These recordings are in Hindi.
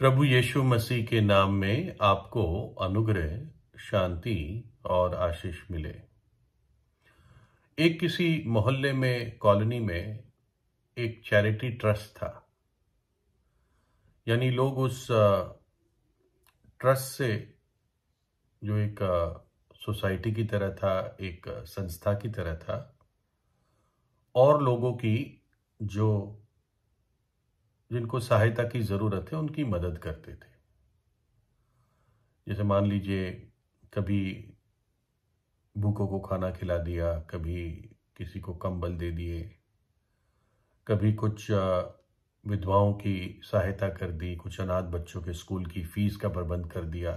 प्रभु यीशु मसीह के नाम में आपको अनुग्रह शांति और आशीष मिले एक किसी मोहल्ले में कॉलोनी में एक चैरिटी ट्रस्ट था यानी लोग उस ट्रस्ट से जो एक सोसाइटी की तरह था एक संस्था की तरह था और लोगों की जो जिनको सहायता की ज़रूरत है उनकी मदद करते थे जैसे मान लीजिए कभी भूखों को खाना खिला दिया कभी किसी को कंबल दे दिए कभी कुछ विधवाओं की सहायता कर दी कुछ अनाथ बच्चों के स्कूल की फीस का प्रबंध कर दिया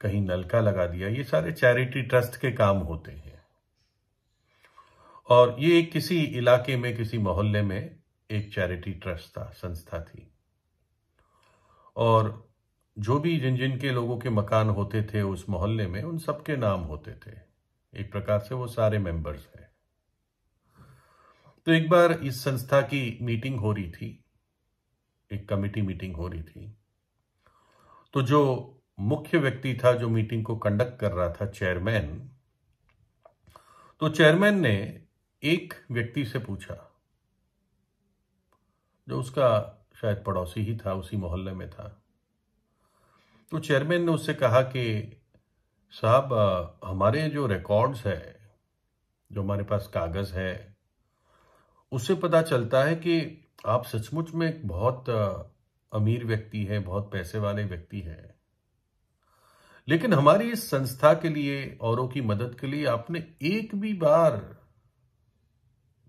कहीं नलका लगा दिया ये सारे चैरिटी ट्रस्ट के काम होते हैं और ये किसी इलाके में किसी मोहल्ले में एक चैरिटी ट्रस्ट था संस्था थी और जो भी जिन जिन के लोगों के मकान होते थे उस मोहल्ले में उन सबके नाम होते थे एक प्रकार से वो सारे मेंबर्स हैं तो एक बार इस संस्था की मीटिंग हो रही थी एक कमेटी मीटिंग हो रही थी तो जो मुख्य व्यक्ति था जो मीटिंग को कंडक्ट कर रहा था चेयरमैन तो चेयरमैन ने एक व्यक्ति से पूछा जो उसका शायद पड़ोसी ही था उसी मोहल्ले में था तो चेयरमैन ने उससे कहा कि साहब हमारे जो रिकॉर्ड्स है जो हमारे पास कागज़ है उससे पता चलता है कि आप सचमुच में एक बहुत अमीर व्यक्ति है बहुत पैसे वाले व्यक्ति है लेकिन हमारी इस संस्था के लिए औरों की मदद के लिए आपने एक भी बार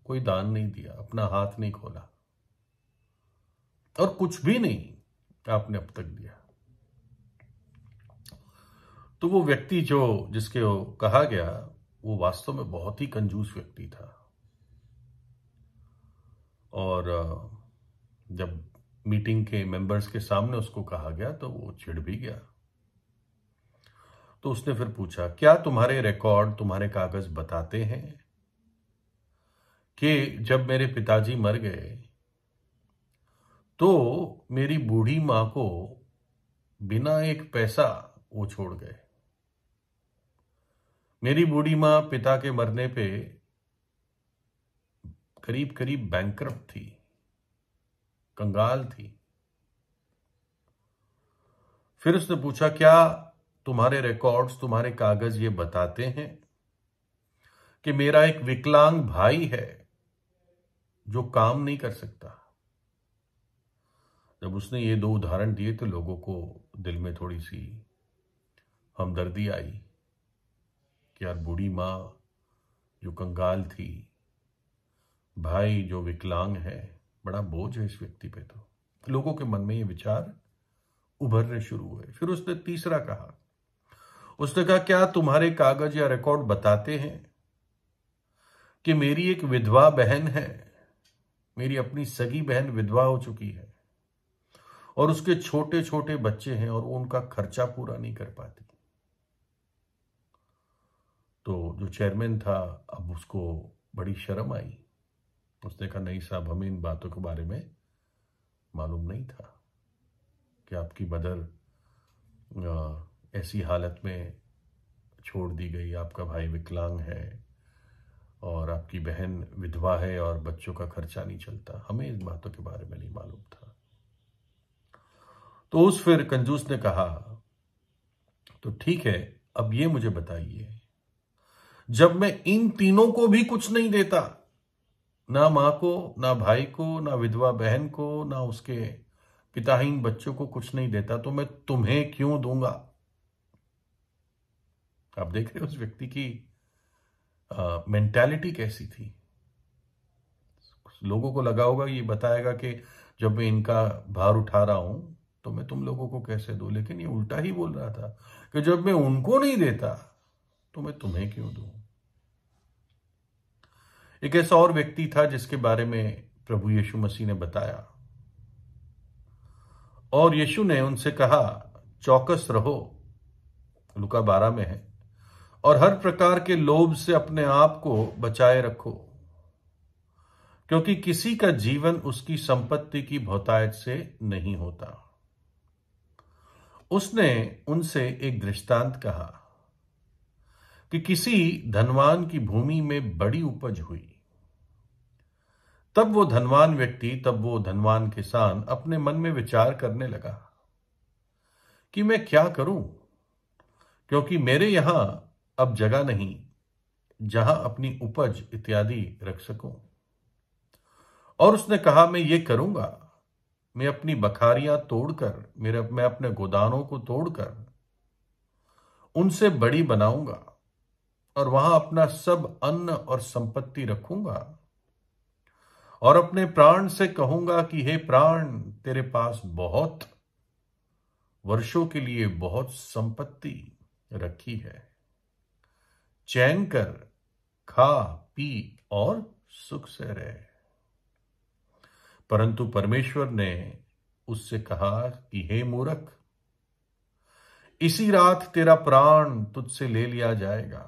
कोई दान नहीं दिया अपना हाथ नहीं खोला और कुछ भी नहीं आपने अब तक दिया तो वो व्यक्ति जो जिसके वो कहा गया वो वास्तव में बहुत ही कंजूस व्यक्ति था और जब मीटिंग के मेंबर्स के सामने उसको कहा गया तो वो छिड़ भी गया तो उसने फिर पूछा क्या तुम्हारे रिकॉर्ड तुम्हारे कागज बताते हैं कि जब मेरे पिताजी मर गए तो मेरी बूढ़ी मां को बिना एक पैसा वो छोड़ गए मेरी बूढ़ी मां पिता के मरने पे करीब करीब बैंक थी कंगाल थी फिर उसने पूछा क्या तुम्हारे रिकॉर्ड्स तुम्हारे कागज ये बताते हैं कि मेरा एक विकलांग भाई है जो काम नहीं कर सकता जब उसने ये दो उदाहरण दिए तो लोगों को दिल में थोड़ी सी हमदर्दी आई कि यार बूढ़ी माँ जो कंगाल थी भाई जो विकलांग है बड़ा बोझ है इस व्यक्ति पे तो लोगों के मन में ये विचार उभरने शुरू हुए फिर उसने तीसरा कहा उसने कहा क्या तुम्हारे कागज या रिकॉर्ड बताते हैं कि मेरी एक विधवा बहन है मेरी अपनी सगी बहन विधवा हो चुकी है और उसके छोटे छोटे बच्चे हैं और उनका खर्चा पूरा नहीं कर पाती तो जो चेयरमैन था अब उसको बड़ी शर्म आई उसने कहा नहीं साहब हमें इन बातों के बारे में मालूम नहीं था कि आपकी मदर ऐसी हालत में छोड़ दी गई आपका भाई विकलांग है और आपकी बहन विधवा है और बच्चों का खर्चा नहीं चलता हमें इन बातों के बारे में नहीं मालूम था तो उस फिर कंजूस ने कहा तो ठीक है अब ये मुझे बताइए जब मैं इन तीनों को भी कुछ नहीं देता ना मां को ना भाई को ना विधवा बहन को ना उसके पिताहीन बच्चों को कुछ नहीं देता तो मैं तुम्हें क्यों दूंगा आप देख रहे हो उस व्यक्ति की मेंटालिटी कैसी थी लोगों को लगा होगा ये बताएगा कि जब मैं इनका भार उठा रहा हूं तो मैं तुम लोगों को कैसे दू लेकिन ये उल्टा ही बोल रहा था कि जब मैं उनको नहीं देता तो मैं तुम्हें क्यों दू एक ऐसा और व्यक्ति था जिसके बारे में प्रभु यीशु मसीह ने बताया और यीशु ने उनसे कहा चौकस रहो लुका बारह में है और हर प्रकार के लोभ से अपने आप को बचाए रखो क्योंकि किसी का जीवन उसकी संपत्ति की भौतायत से नहीं होता उसने उनसे एक दृष्टांत कहा कि किसी धनवान की भूमि में बड़ी उपज हुई तब वो धनवान व्यक्ति तब वो धनवान किसान अपने मन में विचार करने लगा कि मैं क्या करूं क्योंकि मेरे यहां अब जगह नहीं जहां अपनी उपज इत्यादि रख सकूं और उसने कहा मैं ये करूंगा मैं अपनी बखारियां तोड़कर मेरे मैं अपने गोदानों को तोड़कर उनसे बड़ी बनाऊंगा और वहां अपना सब अन्न और संपत्ति रखूंगा और अपने प्राण से कहूंगा कि हे प्राण तेरे पास बहुत वर्षों के लिए बहुत संपत्ति रखी है चैन कर खा पी और सुख से रहे परंतु परमेश्वर ने उससे कहा कि हे मूरख इसी रात तेरा प्राण तुझसे ले लिया जाएगा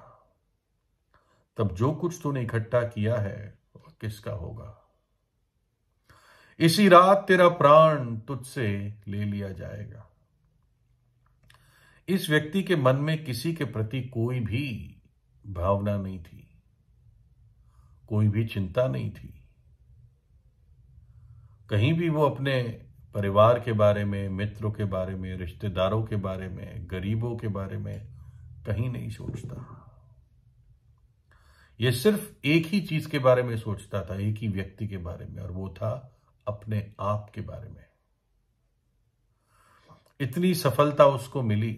तब जो कुछ तूने इकट्ठा किया है वह किसका होगा इसी रात तेरा प्राण तुझसे ले लिया जाएगा इस व्यक्ति के मन में किसी के प्रति कोई भी भावना नहीं थी कोई भी चिंता नहीं थी कहीं भी वो अपने परिवार के बारे में मित्रों के बारे में रिश्तेदारों के बारे में गरीबों के बारे में कहीं नहीं सोचता ये सिर्फ एक ही चीज के बारे में सोचता था एक ही व्यक्ति के बारे में और वो था अपने आप के बारे में इतनी सफलता उसको मिली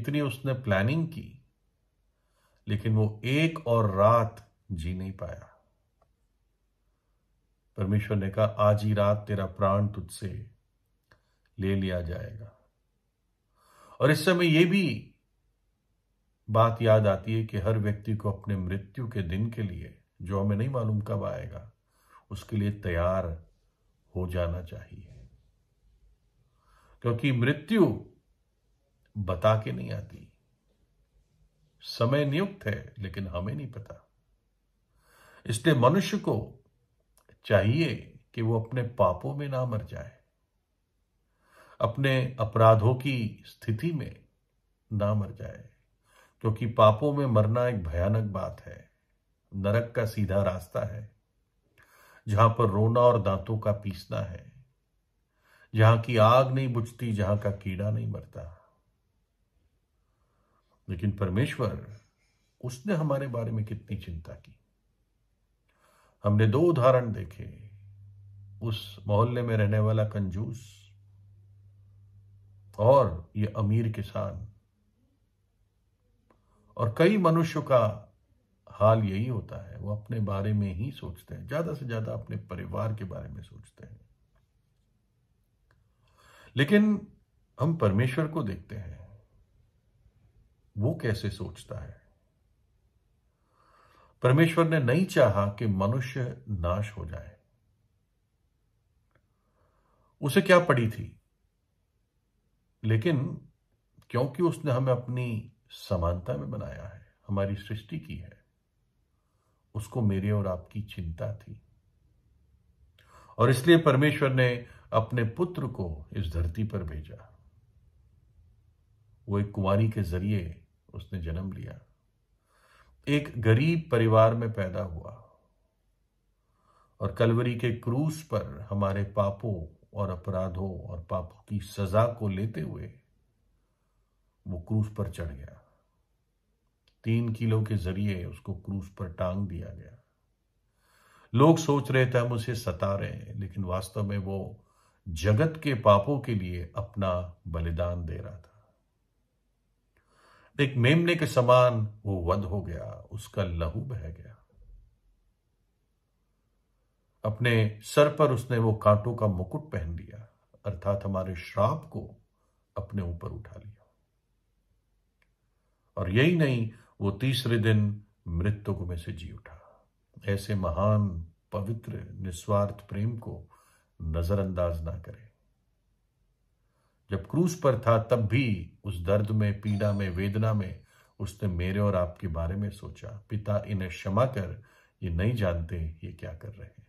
इतनी उसने प्लानिंग की लेकिन वो एक और रात जी नहीं पाया परमेश्वर ने कहा आज ही रात तेरा प्राण तुझसे ले लिया जाएगा और इस समय यह भी बात याद आती है कि हर व्यक्ति को अपने मृत्यु के दिन के लिए जो हमें नहीं मालूम कब आएगा उसके लिए तैयार हो जाना चाहिए क्योंकि मृत्यु बता के नहीं आती समय नियुक्त है लेकिन हमें नहीं पता इसलिए मनुष्य को चाहिए कि वो अपने पापों में ना मर जाए अपने अपराधों की स्थिति में ना मर जाए क्योंकि पापों में मरना एक भयानक बात है नरक का सीधा रास्ता है जहां पर रोना और दांतों का पीसना है जहां की आग नहीं बुझती जहां का कीड़ा नहीं मरता लेकिन परमेश्वर उसने हमारे बारे में कितनी चिंता की हमने दो उदाहरण देखे उस मोहल्ले में रहने वाला कंजूस और ये अमीर किसान और कई मनुष्य का हाल यही होता है वो अपने बारे में ही सोचते हैं ज्यादा से ज्यादा अपने परिवार के बारे में सोचते हैं लेकिन हम परमेश्वर को देखते हैं वो कैसे सोचता है परमेश्वर ने नहीं चाहा कि मनुष्य नाश हो जाए उसे क्या पड़ी थी लेकिन क्योंकि उसने हमें अपनी समानता में बनाया है हमारी सृष्टि की है उसको मेरे और आपकी चिंता थी और इसलिए परमेश्वर ने अपने पुत्र को इस धरती पर भेजा वो एक कुमारी के जरिए उसने जन्म लिया एक गरीब परिवार में पैदा हुआ और कलवरी के क्रूस पर हमारे पापों और अपराधों और पापों की सजा को लेते हुए वो क्रूस पर चढ़ गया तीन किलो के जरिए उसको क्रूस पर टांग दिया गया लोग सोच रहे थे हम उसे सता रहे हैं लेकिन वास्तव में वो जगत के पापों के लिए अपना बलिदान दे रहा था एक मेमने के समान वो वध हो गया उसका लहू बह गया अपने सर पर उसने वो कांटों का मुकुट पहन लिया अर्थात हमारे श्राप को अपने ऊपर उठा लिया और यही नहीं वो तीसरे दिन मृत्यु को में से जी उठा ऐसे महान पवित्र निस्वार्थ प्रेम को नजरअंदाज ना करें जब क्रूस पर था तब भी उस दर्द में पीड़ा में वेदना में उसने मेरे और आपके बारे में सोचा पिता इन्हें क्षमा कर ये नहीं जानते ये क्या कर रहे हैं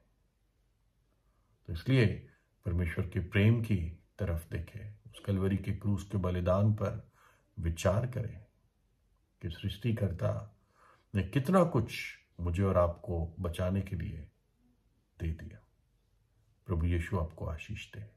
तो इसलिए परमेश्वर के प्रेम की तरफ देखें उस कलवरी के क्रूस के बलिदान पर विचार करें कि सृष्टिकर्ता ने कितना कुछ मुझे और आपको बचाने के लिए दे दिया प्रभु यीशु आपको आशीष दें